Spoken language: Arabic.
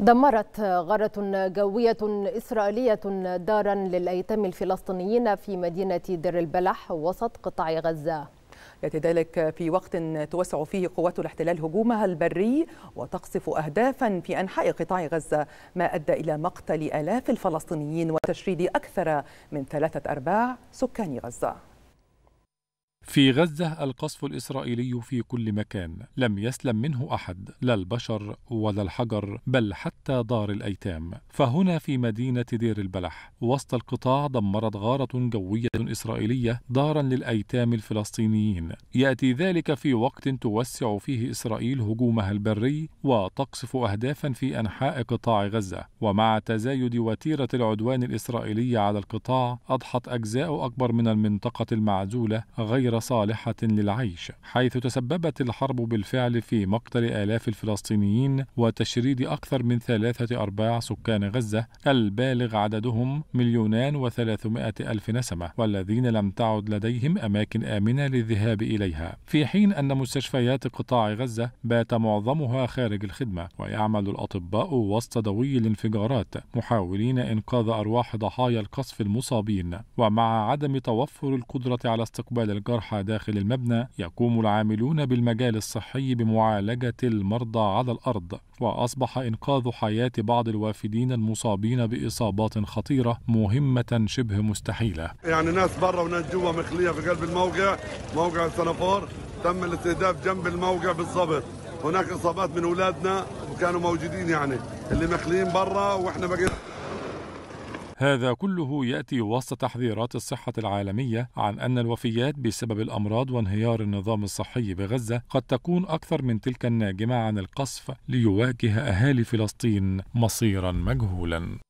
دمرت غارة جوية إسرائيلية دارا للأيتام الفلسطينيين في مدينة دير البلح وسط قطاع غزة يأتي ذلك في وقت توسع فيه قوات الاحتلال هجومها البري وتقصف أهدافا في أنحاء قطاع غزة ما أدى إلى مقتل آلاف الفلسطينيين وتشريد أكثر من ثلاثة أرباع سكان غزة في غزة القصف الإسرائيلي في كل مكان لم يسلم منه أحد لا البشر ولا الحجر بل حتى دار الأيتام فهنا في مدينة دير البلح وسط القطاع دمرت غارة جوية إسرائيلية دارا للأيتام الفلسطينيين يأتي ذلك في وقت توسع فيه إسرائيل هجومها البري وتقصف أهدافا في أنحاء قطاع غزة ومع تزايد وتيرة العدوان الإسرائيلي على القطاع أضحت أجزاء أكبر من المنطقة المعزولة غير صالحة للعيش حيث تسببت الحرب بالفعل في مقتل آلاف الفلسطينيين وتشريد أكثر من ثلاثة أرباع سكان غزة البالغ عددهم مليونان وثلاثمائة ألف نسمة والذين لم تعد لديهم أماكن آمنة للذهاب إليها في حين أن مستشفيات قطاع غزة بات معظمها خارج الخدمة ويعمل الأطباء وسط دوي الانفجارات محاولين إنقاذ أرواح ضحايا القصف المصابين ومع عدم توفر القدرة على استقبال الجرحى داخل المبنى يقوم العاملون بالمجال الصحي بمعالجة المرضى على الأرض وأصبح إنقاذ حياة بعض الوافدين المصابين بإصابات خطيرة مهمة شبه مستحيلة يعني ناس برا وناس جوا مخلية في قلب الموقع موقع السنافور تم الاستهداف جنب الموقع بالضبط هناك إصابات من أولادنا وكانوا موجودين يعني اللي مخليين برا وإحنا بقينا هذا كله يأتي وسط تحذيرات الصحة العالمية عن أن الوفيات بسبب الأمراض وانهيار النظام الصحي بغزة قد تكون أكثر من تلك الناجمة عن القصف ليواجه أهالي فلسطين مصيرا مجهولا